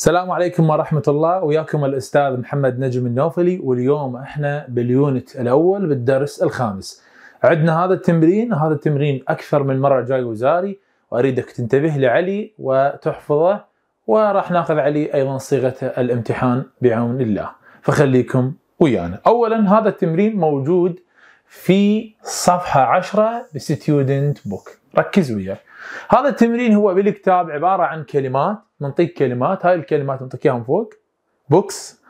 السلام عليكم ورحمة الله وياكم الأستاذ محمد نجم النوفلي واليوم احنا باليونت الأول بالدرس الخامس عندنا هذا التمرين هذا التمرين أكثر من مرة جاي وزاري وأريدك تنتبه لعلي وتحفظه وراح ناخذ علي أيضا صيغة الامتحان بعون الله فخليكم ويانا أولا هذا التمرين موجود في صفحة 10 بستيودنت بوك ركز وياي هذا التمرين هو بالكتاب عباره عن كلمات نعطيك كلمات هاي الكلمات نعطيك اياهم فوق بوكس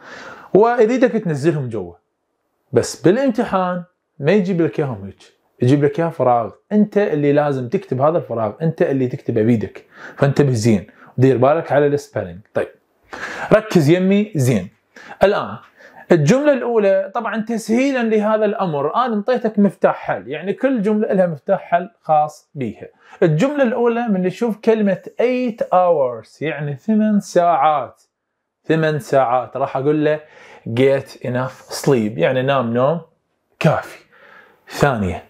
واذا تنزلهم جوا بس بالامتحان ما يجيب لك اياهم هيك يجيب لك اياها فراغ انت اللي لازم تكتب هذا الفراغ انت اللي تكتبه بيدك فانتبه زين ودير بالك على السبيلنج طيب ركز يمي زين الان الجملة الأولى طبعا تسهيلا لهذا الأمر أنا انطيتك مفتاح حل يعني كل جملة لها مفتاح حل خاص بيها الجملة الأولى من نشوف كلمة 8 hours يعني 8 ساعات 8 ساعات راح أقول له get enough sleep يعني نام نوم كافي ثانية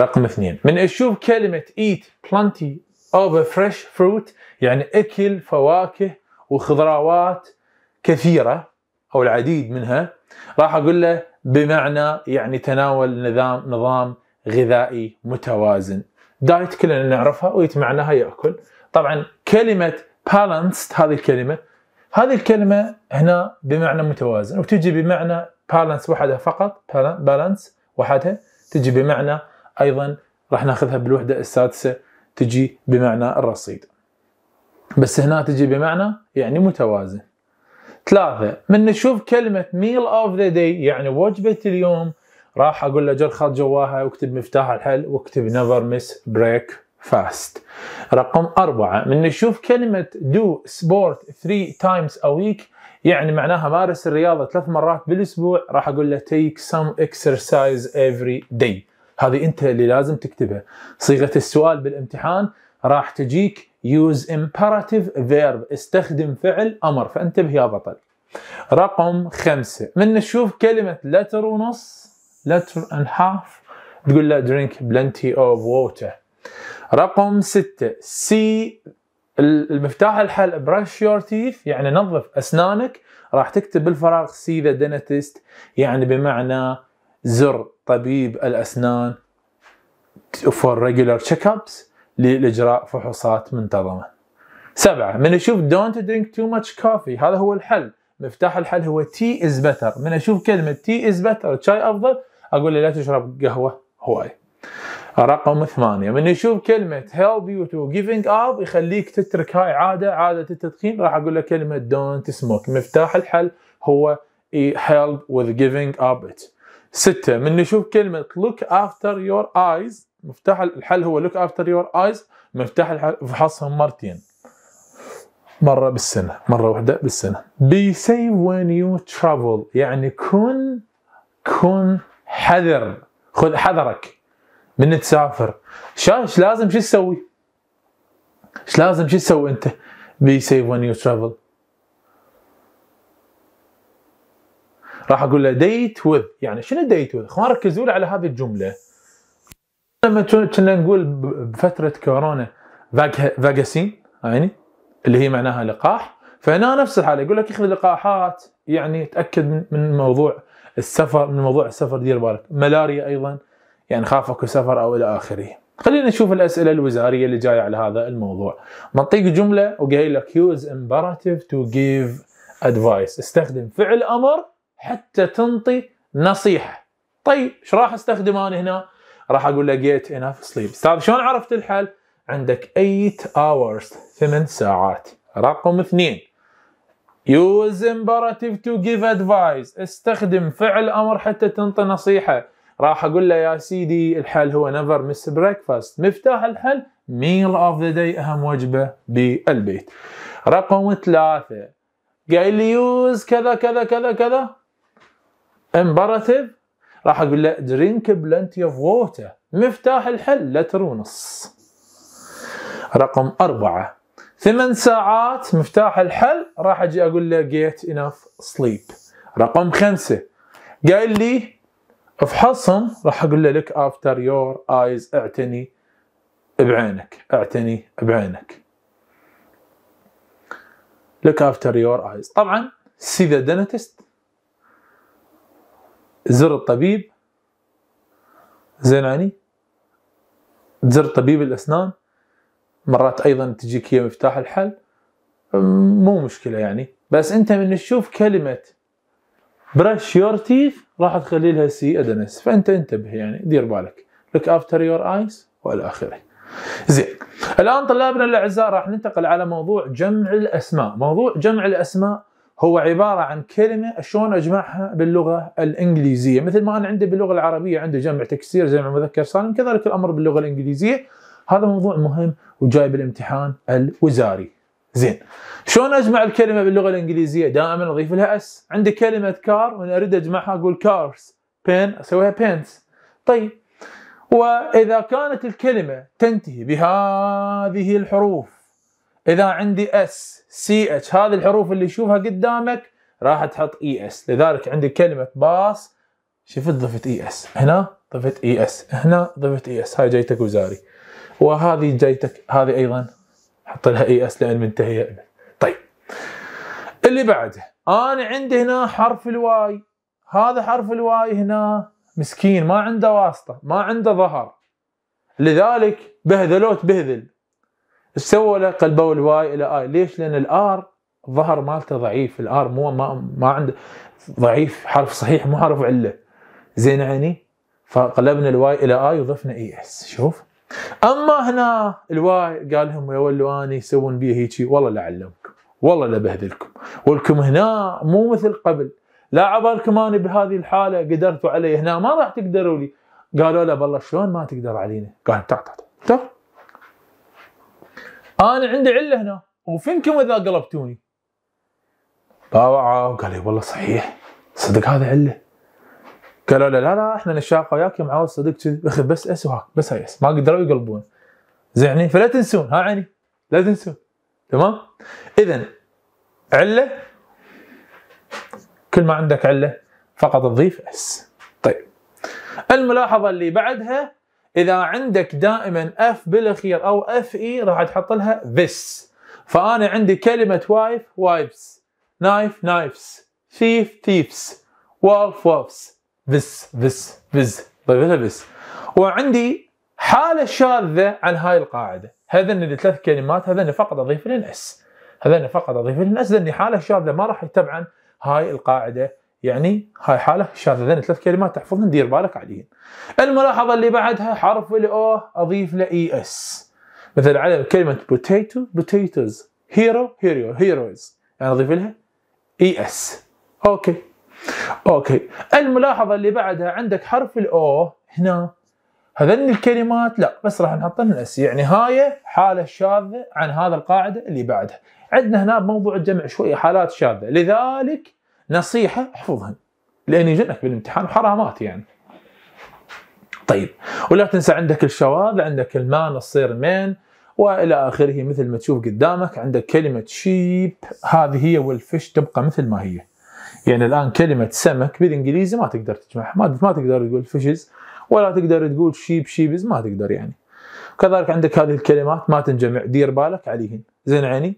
رقم اثنين من أشوف كلمة eat plenty of fresh fruit يعني أكل فواكه وخضروات كثيرة او العديد منها راح اقول له بمعنى يعني تناول نظام نظام غذائي متوازن دايت كلنا نعرفها ويتمعناها ياكل طبعا كلمه بالانس هذه الكلمه هذه الكلمه هنا بمعنى متوازن وتجي بمعنى بالانس وحدها فقط بالانس وحدها تجي بمعنى ايضا راح ناخذها بالوحده السادسه تجي بمعنى الرصيد بس هنا تجي بمعنى يعني متوازن ثلاثة من نشوف كلمة ميل اوف ذا داي يعني وجبة اليوم راح اقول له جر خط جواها واكتب مفتاح الحل واكتب نيفر مس بريك فاست رقم أربعة من نشوف كلمة دو سبورت ثري تايمز a week يعني معناها مارس الرياضة ثلاث مرات بالأسبوع راح أقول له take some exercise every day هذه أنت اللي لازم تكتبها صيغة السؤال بالامتحان راح تجيك use imperative verb استخدم فعل امر فانتبه يا بطل رقم خمسة من نشوف كلمة لتر ونص لتر and half تقول له drink plenty of water رقم ستة سي المفتاح الحل brush your teeth يعني نظف أسنانك راح تكتب بالفراغ see the dentist يعني بمعنى زر طبيب الأسنان for regular checkups لإجراء فحوصات منتظمة سبعة من أشوف don't drink too much coffee هذا هو الحل مفتاح الحل هو tea is better من أشوف كلمة tea is better شاي أفضل أقول له لا تشرب قهوة هواي رقم ثمانية من يشوف كلمة help you to giving up يخليك تترك هاي عادة عادة التدخين راح أقول له كلمة don't smoke مفتاح الحل هو help with giving up it ستة من يشوف كلمة look after your eyes مفتاح الحل هو لوك افتر يور ايز مفتاح الحل فحصهم مرتين مرة بالسنة مرة واحدة بالسنة بي سيف وين يو ترافل يعني كن كن حذر خذ حذرك من تسافر شاش لازم شو تسوي ايش لازم شو تسوي انت بي سيف وين يو ترافل راح اقول له ديت وذ يعني شنو date اخوان خلينا لي على هذه الجمله لما كنا نقول بفتره كورونا فاكسين يعني اللي هي معناها لقاح فهنا نفس الحاله يقول لك خذ لقاحات يعني تاكد من موضوع السفر من موضوع السفر دير بالك ملاريا ايضا يعني خاف اكو سفر او الى اخره خلينا نشوف الاسئله الوزاريه اللي جايه على هذا الموضوع منطق جمله وقايل لك يوز امبراتيف تو جيف ادفايس استخدم فعل امر حتى تنطي نصيحه طيب ايش راح استخدم انا هنا راح اقول له جيت انف سليب استاذ شلون عرفت الحل؟ عندك 8 hours 8 ساعات رقم اثنين use imperative to give advice استخدم فعل امر حتى تنطي نصيحه راح اقول له يا سيدي الحل هو never miss breakfast مفتاح الحل meal of the day اهم وجبه بالبيت رقم ثلاثه قايل لي use كذا كذا كذا كذا imperative راح اقول له درينك بلنتي اوف ووتر مفتاح الحل لتر ونص رقم أربعة ثمان ساعات مفتاح الحل راح اجي اقول له جيت انف سليب رقم خمسة قال لي افحصهم راح اقول له لك افتر يور ايز اعتني بعينك اعتني بعينك لك افتر يور ايز طبعا سي ذا دنتست زر الطبيب زيناني زر طبيب الأسنان مرات أيضا تجيك هي مفتاح الحل مو مشكلة يعني بس أنت من تشوف كلمة برش يور تيث راح تخلي لها سي ادنس فانت انتبه يعني دير بالك لك افتر يور ايز والى اخره زين الان طلابنا الاعزاء راح ننتقل على موضوع جمع الاسماء موضوع جمع الاسماء هو عبارة عن كلمة شلون أجمعها باللغة الإنجليزية مثل ما أنا عندي باللغة العربية عندي جمع تكسير جمع مذكر سالم كذلك الأمر باللغة الإنجليزية هذا موضوع مهم وجاي بالامتحان الوزاري زين شلون اجمع الكلمه باللغه الانجليزيه دائما اضيف لها اس عندي كلمه كار وانا اريد اجمعها اقول كارز بين اسويها بينز طيب واذا كانت الكلمه تنتهي بهذه الحروف اذا عندي اس سي اتش هذه الحروف اللي تشوفها قدامك راح تحط اي e اس لذلك عندي كلمه باص شفت ضفت اي e اس هنا ضفت اي e اس هنا ضفت اي اس هاي جايتك وزاري وهذه جايتك هذه ايضا حط لها اي اس لان منتهيه طيب اللي بعده انا عندي هنا حرف الواي هذا حرف الواي هنا مسكين ما عنده واسطه ما عنده ظهر لذلك بهذلوه تبهذل سووا له قلبوا الواي الى اي ليش؟ لان الار ظهر مالته ضعيف الار مو ما, ما عنده ضعيف حرف صحيح مو حرف عله زين يعني فقلبنا الواي الى اي وضفنا اي اس شوف اما هنا الواي قال لهم يا ولو اني يسوون بي هيجي والله لا اعلمكم والله لا بهذلكم ولكم هنا مو مثل قبل لا عبالكم انا بهذه الحاله قدرتوا علي هنا ما راح تقدروا لي قالوا له بالله شلون ما تقدر علينا قال تعال تعال تعال انا عندي عله هنا وفينكم اذا قلبتوني طبعا قال لي والله صحيح صدق هذا عله قالوا له لا لا احنا نشاق وياك يا معاويه صدق كذي بس اس وهاك بس هاي اس ما قدروا يقلبون زين يعني فلا تنسون ها عيني لا تنسون تمام اذا عله كل ما عندك عله فقط تضيف اس طيب الملاحظه اللي بعدها اذا عندك دائما اف بالاخير او اف اي e راح تحط لها this فانا عندي كلمه وايف وايفز نايف نايفز ثيف ثيفز وولف وولفز this this this ضيف طيب، لها this وعندي حاله شاذه عن هاي القاعده هذن الثلاث كلمات هذن فقط اضيف لهن اس هذن فقط اضيف لهن اس لان حاله شاذه ما راح يتبعن هاي القاعده يعني هاي حاله شاذتين ثلاث كلمات تحفظن دير بالك عليهن. الملاحظه اللي بعدها حرف الاو اضيف له اي اس. مثل على كلمه بوتيتو بوتيتوز هيرو هيرو هيروز يعني اضيف لها اي e اس. اوكي. اوكي الملاحظه اللي بعدها عندك حرف الاو هنا هذن الكلمات لا بس راح نحطن الاس يعني هاي حاله شاذه عن هذا القاعده اللي بعدها عندنا هنا بموضوع الجمع شويه حالات شاذه لذلك نصيحة احفظهن لأن يجنك بالامتحان وحرامات يعني طيب ولا تنسى عندك الشواذ عندك المان الصير مين والى اخره مثل ما تشوف قدامك عندك كلمه شيب هذه هي والفش تبقى مثل ما هي يعني الان كلمه سمك بالانجليزي ما تقدر تجمعها ما, ما تقدر تقول فيشز ولا تقدر تقول شيب شيبز ما تقدر يعني كذلك عندك هذه الكلمات ما تنجمع دير بالك عليهن زين عيني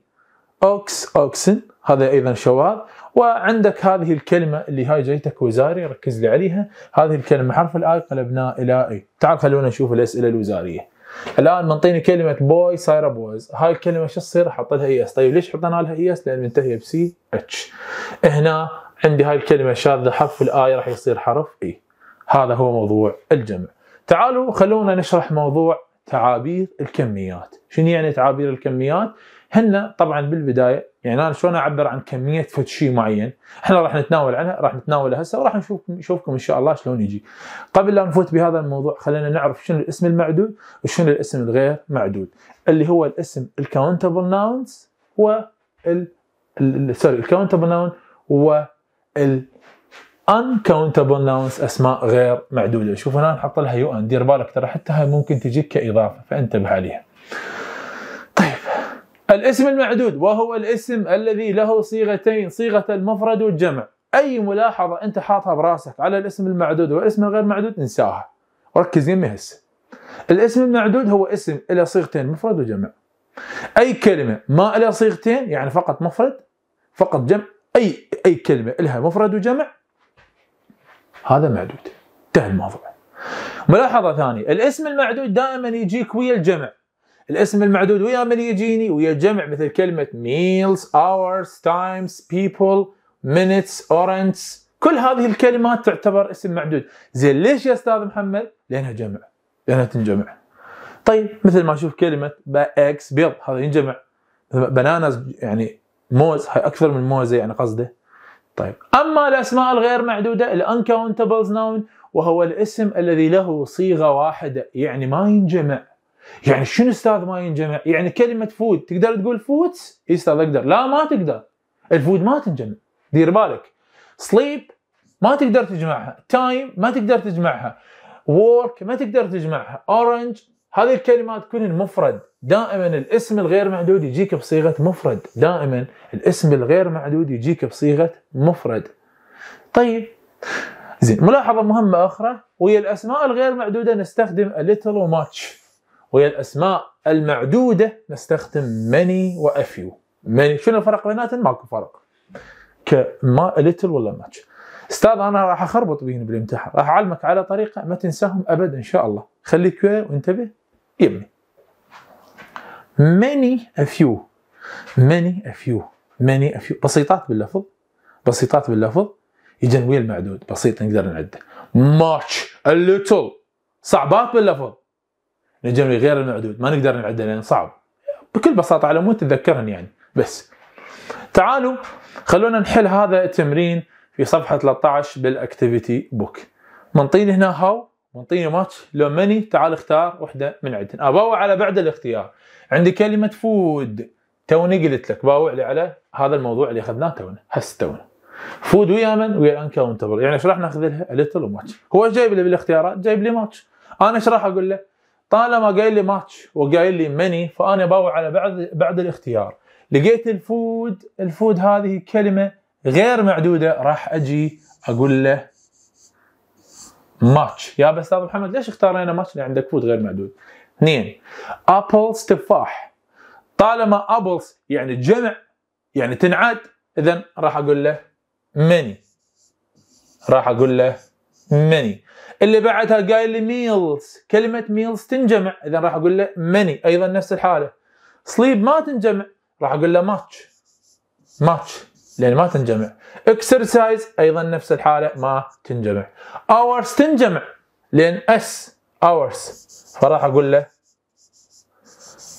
اوكس اوكسن هذا ايضا شواذ وعندك هذه الكلمه اللي هاي جايتك وزاري ركز لي عليها هذه الكلمه حرف الاي قلبناه الى اي تعال خلونا نشوف الاسئله الوزاريه الان منطيني كلمه بوي صايره بويز هاي الكلمه شو تصير حط لها اس e طيب ليش حطينا لها اس e لان منتهيه بسي اتش هنا عندي هاي الكلمه شاذه حرف الاي راح يصير حرف اي e. هذا هو موضوع الجمع تعالوا خلونا نشرح موضوع تعابير الكميات شنو يعني تعابير الكميات هن طبعا بالبدايه يعني انا شلون اعبر عن كميه فد شيء معين احنا راح نتناول عنها راح نتناولها هسه وراح نشوف نشوفكم ان شاء الله شلون يجي قبل لا نفوت بهذا الموضوع خلينا نعرف شنو الاسم المعدود وشنو الاسم الغير معدود اللي هو الاسم الكاونتبل ناونز و سوري الكاونتبل ناون وال uncountable nouns اسماء غير معدوده شوف انا نحط لها يو ان دير بالك ترى حتى هاي ممكن تجيك كاضافه فانتبه عليها الاسم المعدود وهو الاسم الذي له صيغتين صيغة المفرد والجمع أي ملاحظة أنت حاطها براسك على الاسم المعدود والاسم الغير معدود انساها ركز يمي هسه الاسم المعدود هو اسم له صيغتين مفرد وجمع أي كلمة ما لها صيغتين يعني فقط مفرد فقط جمع أي أي كلمة لها مفرد وجمع هذا معدود انتهى الموضوع ملاحظة ثانية الاسم المعدود دائما يجيك ويا الجمع الاسم المعدود ويا من يجيني ويا جمع مثل كلمة meals, hours, times, people, minutes, orents كل هذه الكلمات تعتبر اسم معدود زين ليش يا استاذ محمد لانها جمع لانها تنجمع طيب مثل ما اشوف كلمه بأكس بيض هذا ينجمع بنانز يعني موز هاي اكثر من موزه يعني قصده طيب اما الاسماء الغير معدوده الانكاونتبلز noun وهو الاسم الذي له صيغه واحده يعني ما ينجمع يعني شنو استاذ ما ينجمع؟ يعني كلمه فود تقدر تقول فودز؟ اي استاذ اقدر، لا ما تقدر. الفود ما تنجمع، دير بالك. سليب ما تقدر تجمعها، تايم ما تقدر تجمعها، وورك ما تقدر تجمعها، اورنج هذه الكلمات كلها مفرد، دائما الاسم الغير محدود يجيك بصيغه مفرد، دائما الاسم الغير محدود يجيك بصيغه مفرد. طيب زين ملاحظه مهمه اخرى وهي الاسماء الغير معدودة نستخدم a little وماتش وهي الاسماء المعدوده نستخدم many وافيو ماني شنو الفرق بيناتهم ماكو فرق كما ليتل ولا ماتش استاذ انا راح اخربط بهن بالامتحان راح اعلمك على طريقه ما تنساهم ابد ان شاء الله خليك وياي وانتبه يمي many a few many a few many a few بسيطات باللفظ بسيطات باللفظ يجن ويا المعدود بسيط نقدر نعده much a little صعبات باللفظ نجمي غير المعدود ما نقدر نعدها لان صعب بكل بساطه على مود تتذكرهن يعني بس تعالوا خلونا نحل هذا التمرين في صفحه 13 بالاكتيفيتي بوك منطيني هنا هاو منطيني ماتش لو ماني تعال اختار وحده من عندهم اباوع آه، على بعد الاختيار عندي كلمه فود توني قلت لك باوع لي على هذا الموضوع اللي اخذناه تونا هسه تونا فود ويا من ويا الانكاونتبل يعني ايش راح ناخذ لها؟ ليتل وماتش هو ايش جايب لي بالاختيارات؟ جايب لي ماتش انا ايش راح اقول له؟ طالما قايل لي ماتش وقايل لي مني فانا باوع على بعد بعد الاختيار لقيت الفود الفود هذه كلمه غير معدوده راح اجي اقول له ماتش يا استاذ محمد ليش اختارينا ماتش اللي عندك فود غير معدود اثنين ابلز تفاح طالما ابلز يعني جمع يعني تنعد اذا راح اقول له مني راح اقول له many اللي بعدها قايل لي ميلز كلمة ميلز تنجمع إذا راح أقول له many أيضا نفس الحالة sleep ما تنجمع راح أقول له much much لأن ما تنجمع exercise أيضا نفس الحالة ما تنجمع hours تنجمع لأن s hours فراح أقول له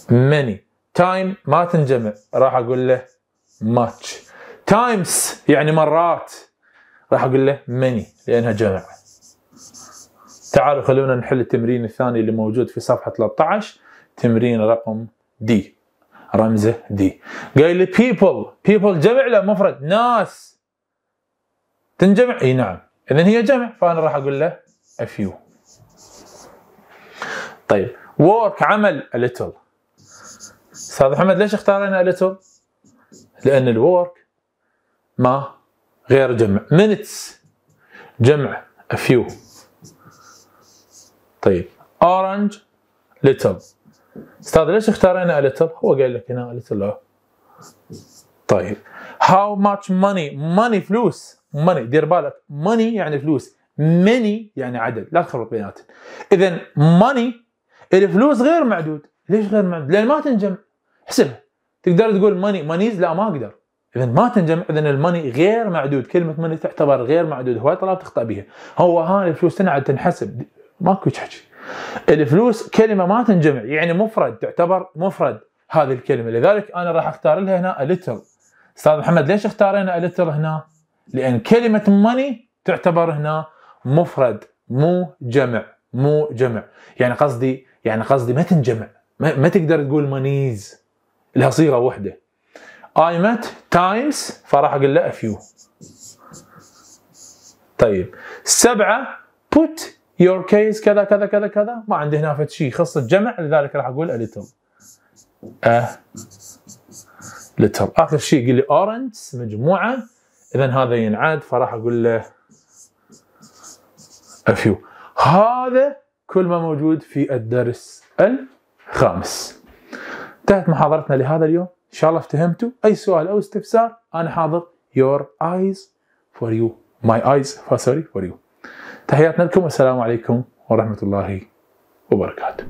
many time ما تنجمع راح أقول له much times يعني مرات راح أقول له many لأنها جمع تعالوا خلونا نحل التمرين الثاني اللي موجود في صفحة 13 تمرين رقم دي رمزه دي قايل لي people people جمع له مفرد ناس تنجمع اي نعم اذا هي جمع فانا راح اقول له a few طيب work عمل a little استاذ محمد ليش اختارنا a little؟ لان الورك ما غير جمع minutes جمع a few طيب اورنج ليتل استاذ ليش اختارينا ليتل؟ هو قال لك هنا ليتل طيب هاو ماتش ماني ماني فلوس ماني دير بالك ماني يعني فلوس ماني يعني عدد لا تخرب بيناتهم اذا ماني الفلوس غير معدود ليش غير معدود؟ لان ما تنجمع احسبها تقدر تقول ماني مانيز لا ما اقدر اذا ما تنجمع اذا الماني غير معدود كلمه ماني تعتبر غير معدود هواي طلاب تخطا بها هو هاي الفلوس تنعد تنحسب ماكو حكي الفلوس كلمه ما تنجمع يعني مفرد تعتبر مفرد هذه الكلمه لذلك انا راح اختار لها هنا اليتر استاذ محمد ليش اختارينا اليتر هنا لان كلمه ماني تعتبر هنا مفرد مو جمع مو جمع يعني قصدي يعني قصدي ما تنجمع ما, ما تقدر تقول مانيز لها صيغه واحده اي مت تايمز فراح اقول له افيو طيب سبعه put يور كيس كذا كذا كذا كذا ما عندي هنا فد شيء يخص الجمع لذلك راح اقول اليتل ا ليتل اخر شيء يقول لي اورنج مجموعه اذا هذا ينعاد فراح اقول له افيو هذا كل ما موجود في الدرس الخامس انتهت محاضرتنا لهذا اليوم ان شاء الله افتهمتوا اي سؤال او استفسار انا حاضر your eyes for you my eyes for sorry for you تحياتنا لكم والسلام عليكم ورحمه الله وبركاته.